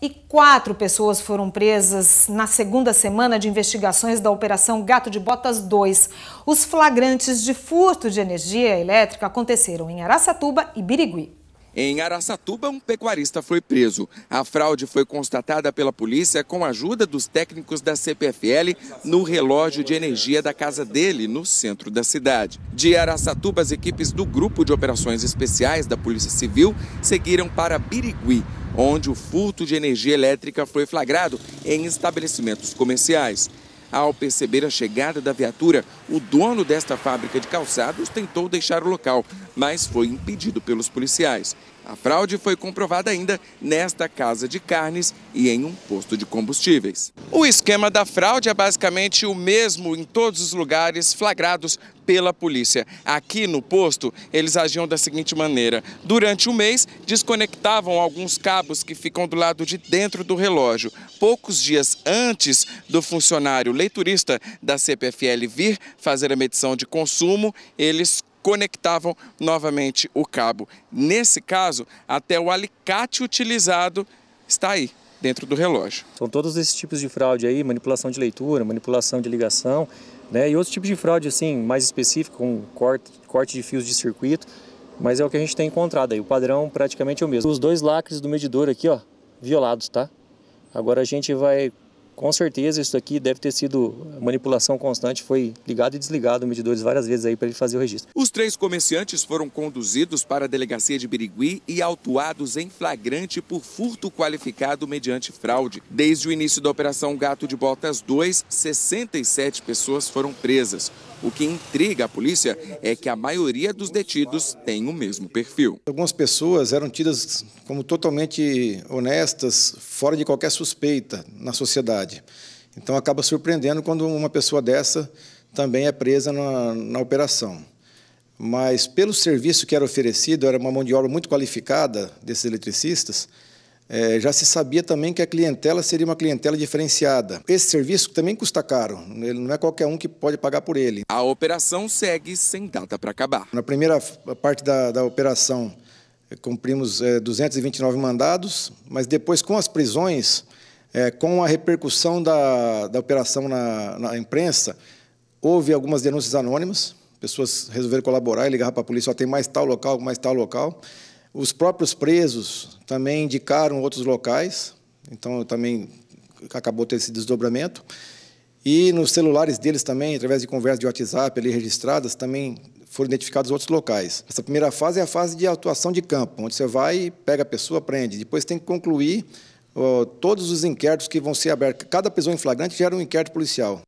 E quatro pessoas foram presas na segunda semana de investigações da Operação Gato de Botas 2. Os flagrantes de furto de energia elétrica aconteceram em Araçatuba e Birigui. Em Araçatuba, um pecuarista foi preso. A fraude foi constatada pela polícia com a ajuda dos técnicos da CPFL no relógio de energia da casa dele, no centro da cidade. De Araçatuba, as equipes do Grupo de Operações Especiais da Polícia Civil seguiram para Birigui, onde o furto de energia elétrica foi flagrado em estabelecimentos comerciais. Ao perceber a chegada da viatura, o dono desta fábrica de calçados tentou deixar o local, mas foi impedido pelos policiais. A fraude foi comprovada ainda nesta casa de carnes e em um posto de combustíveis. O esquema da fraude é basicamente o mesmo em todos os lugares flagrados pela polícia. Aqui no posto, eles agiam da seguinte maneira: durante o mês, desconectavam alguns cabos que ficam do lado de dentro do relógio. Poucos dias antes do funcionário leiturista da CPFL vir fazer a medição de consumo, eles conectavam novamente o cabo. Nesse caso, até o alicate utilizado está aí dentro do relógio. São todos esses tipos de fraude aí, manipulação de leitura, manipulação de ligação, né? E outros tipos de fraude assim, mais específico, com corte, corte de fios de circuito, mas é o que a gente tem encontrado aí. O padrão praticamente é o mesmo. Os dois lacres do medidor aqui, ó, violados, tá? Agora a gente vai com certeza isso aqui deve ter sido manipulação constante, foi ligado e desligado medidores várias vezes aí para ele fazer o registro. Os três comerciantes foram conduzidos para a delegacia de Birigui e autuados em flagrante por furto qualificado mediante fraude. Desde o início da operação Gato de Botas 2, 67 pessoas foram presas. O que intriga a polícia é que a maioria dos detidos tem o mesmo perfil. Algumas pessoas eram tidas como totalmente honestas, fora de qualquer suspeita na sociedade. Então acaba surpreendendo quando uma pessoa dessa também é presa na, na operação mas pelo serviço que era oferecido, era uma mão de obra muito qualificada desses eletricistas, é, já se sabia também que a clientela seria uma clientela diferenciada. Esse serviço também custa caro, ele não é qualquer um que pode pagar por ele. A operação segue sem data para acabar. Na primeira parte da, da operação, é, cumprimos é, 229 mandados, mas depois, com as prisões, é, com a repercussão da, da operação na, na imprensa, houve algumas denúncias anônimas, pessoas resolveram colaborar e ligar para a polícia: só tem mais tal local, mais tal local. Os próprios presos também indicaram outros locais, então também acabou tendo esse desdobramento. E nos celulares deles também, através de conversas de WhatsApp ali registradas, também foram identificados outros locais. Essa primeira fase é a fase de atuação de campo, onde você vai, pega a pessoa, prende. Depois tem que concluir ó, todos os inquéritos que vão ser abertos. Cada pessoa em flagrante gera um inquérito policial.